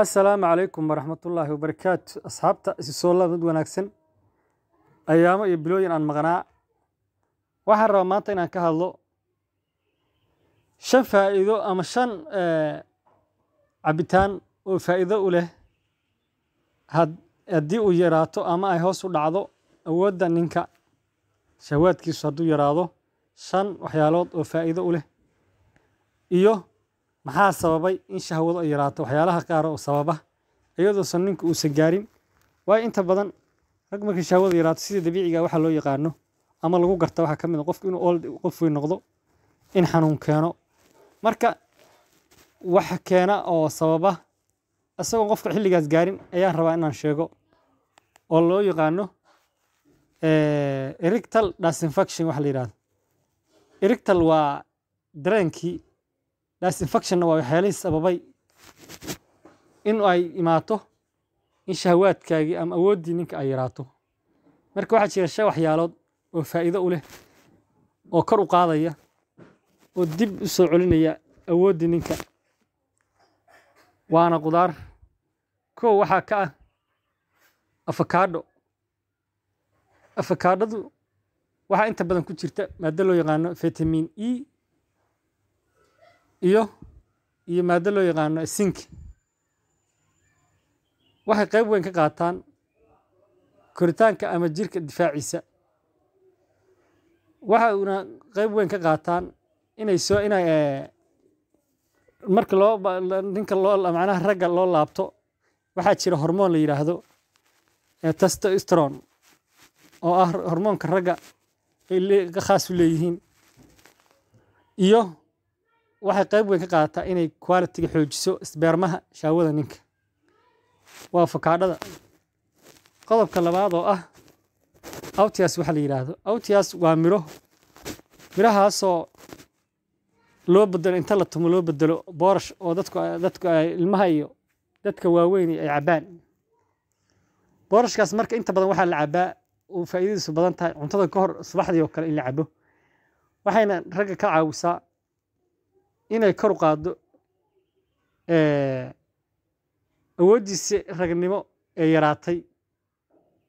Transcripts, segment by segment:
asalaamu calaykum waraxmatullaahi wabarakaatu asxaabta isisoolaad mid wanaagsan ayaamo iyo bilooyin aan maqnaa waxaan rabaa maanta inaan ka hadlo shan faa'iido ama shan eh, cabitaan oo faa'iido u leh haddii uu yaraato ama ay hoos u dhacdo awoodda ninka shahwaadkiisu hadduu yaraado shan waxyaalood oo faa'iido u leh iyo maxaa sababay in shahwadu ay yaraato waxyaalaha qaar oo sababa iyaduusan ninku uusan gaarin waayo inta badan rag markii shahwadu yaraato sida dabiiciga ah waxa loo yaqaano ama lagu garta waxaa ka mid a ah qofku inuu old qof weyn noqdo in xanuun keeno marka wax keena oo sababa isagoo qofka xilligaas gaarin ayaan rabaa inaan sheego oo loo yaqaano eh, erictal disinfection waxa la yidhahdo erictal waa dareenkii gas infectionna waa waxyaalihii sababay in ay imaato in shahawaadkaagii ama awooddii ninka ay yaraato marka waxaa jira shan waxyaalood oo faa'iido u leh oo kor u qaadaya oo dib u soo celinaya awooddii ninka waana qudaar kow waxaa ka ah afakaadho afakaadhadu waxaa inta badan ku jirta maaddo loo yaqaano fitamin e iyo iyo maado loo yaqaano sink waxay qayb weyn ka qaataan koritaanka ama jirka difaaciisa waxayna qeyb weyn ka qaataan inay soo inay eh, marka loo ninka loo macnaha ragga loo laabto waxaa jira hormoon la yidhaahdo eh, testosteron oo ah hormoonka ragga ay khaas u leeyihiin iyo waxay qayb weyn ka qaadataa inay qualityga xoojiso isbeermaha shaawada ninka waa afakaadhada qodobka labaad oo ah awtias waxa la yidhaahdo awtias waa miro mirahaasoo loo bedelo inta la tumo loo bedelo boorash oo dadku ilmaha iyo dadka waaweyn ay cabbaan boorashkaas marka inta badan waxaa la cabbaa uu faa'iidadiisu badan tahay cuntada ka hor subaxdii oo kale in la cabbo waxayna ragga ka caawisaa inay kor u qaaddo awooddiisi ragnimo ee yaraatay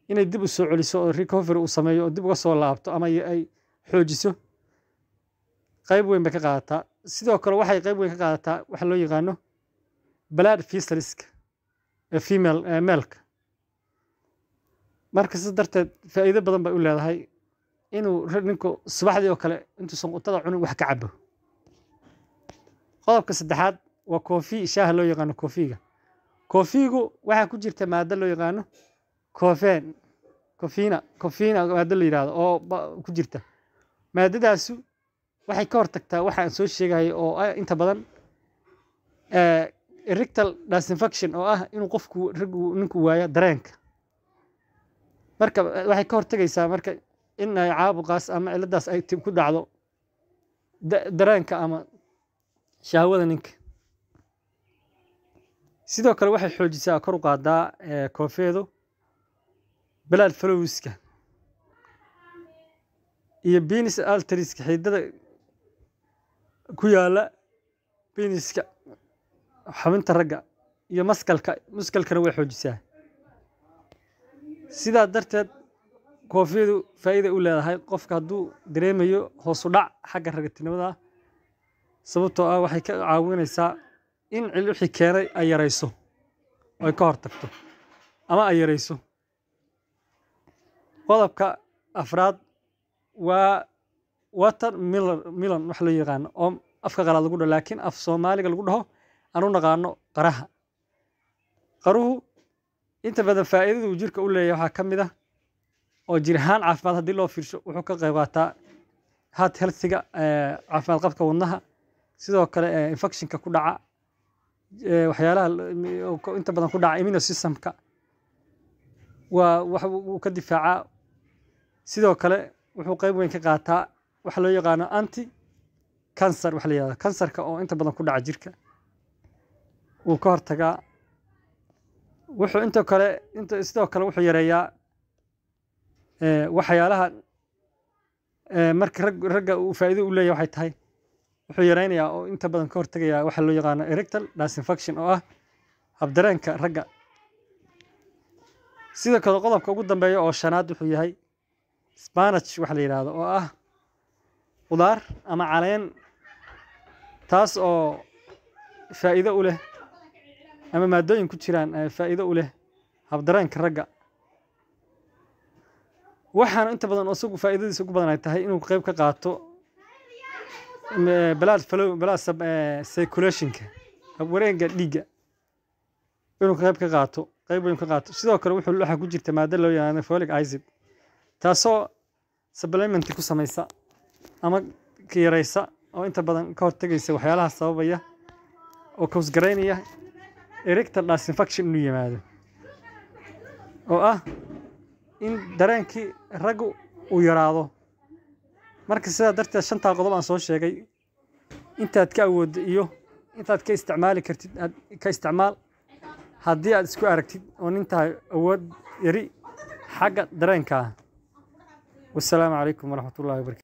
inay dib u soo celiso oo recovery uu sameeyo oo dib uga soo laabto ama ay xoojiso qayb weyn bay ka qaadataa sidoo kale waxay qayb weyn ka qaadataa waxa loo yaqaano balaad fisariska ee female ee meelka marka sidas darteed faa'iido badan bay u leedahay inuu ninku subaxdii oo kale intuusan qutada cunin wax ka cabo qodobka saddexaad waa koofi shaaha loo yaqaano koofiga koofigu waxaa ku jirta maado loo yaqaano kofeen kofina kofina maado la yidhaahdo oo ku jirta maadadaasu waxay ka hortagtaa waxaan soo sheegayo oo ah inta badan eh, rectal disinfection oo ah inuu qofku ragu ninku waayo dareenka marka waxay ka hortagaysaa marka in ay caabuqaas ama ciladaas ay ku dhacdo dareenka ama shahwada ninka sidoo kale waxay xoojisaa kor u qaadaa eh, koofeedu balaad falowiska iyo benis alteriska xiidada ku yaala beniska xubinta ragga iyo maskalka muskalkana way xoojisaa sidaa darteed koofiyadu faa'iida u leedahay qofka hadduu dareemayo hoosu dhac xagga ragatinimada sababtoo ah waxay ka caawinaysaa in cil wixii keenay ay yarayso ay ka hor tagto ama ay yarayso qodobka afraad waa water milan wax loo yaqaano oo afka qalaad lagu dhaho laakiin af soomaaliga lagu dhaho aanu naqaano qaraha qaruhu inta badan faa'iidada uu jirka u leeyahay waxaa ka mid ah oo jir ahaan caafimaad haddii loo fiirsho wuxuu ka qayb qaataa heart healthiga caafimaad qabka wadnaha sidoo kale eh, infectionka ku dhaca eh, waxyaalaha inta badan ku dhaca immune systemka waa wax uu ka difaacaa sidoo kale wuxuu qeyb weyn ka qaataa waxa loo yaqaano anti cancer waxa la yihahda kansarka oo inta badan ku dhaca jirka wuu ka hortagaa wuxuu inta kale inta sidoo kale wuxuu yareeyaa eh, waxyaalaha marka rag ragga uu faa'iido u leeyahy waxay tahay wuxuu yareynayaa oo inta badan ka hortegayaa waxaa loo yaqaano erectal disinfaction oo ah habdareenka ragga sidoo kale qodobka ugu dambeeya oo shanaad wuxuu yahay spanach waxa la yidhaahdo oo ah qudaar ama caleen taas oo faa'iido u leh ama maadooyin ku jiraan eh, faa'iido u leh habdareenka ragga waxaana inta badan isagu faa'iidadiisa ugu badan ay tahay inuu qeyb ka qaato Eh, circulationka wareega dhiigga inuu qayb ka qaato qayb weyn ka qaato sidoo kale wuxuu waxaa ku jirta maada loo yaqaano folic acid taasoo supplementy ku samaysa ama yaraysa oo inta badan ka hortagaysa waxyaalaha sababaya oo kawsgaraynaya erectal disinfaction inuu yimaado oo ah in dareenkii raggu uu yaraado marka sidaa darteed shantaa qodob aan soo sheegay intaad ka awooddo iyo intaad ka isticmaali kartid ka isticmaal haddii aad isku aragtid oo nintahay awood yari xagga dareenka ah wasalaamu calaykum waraxmatullahi wabarakatu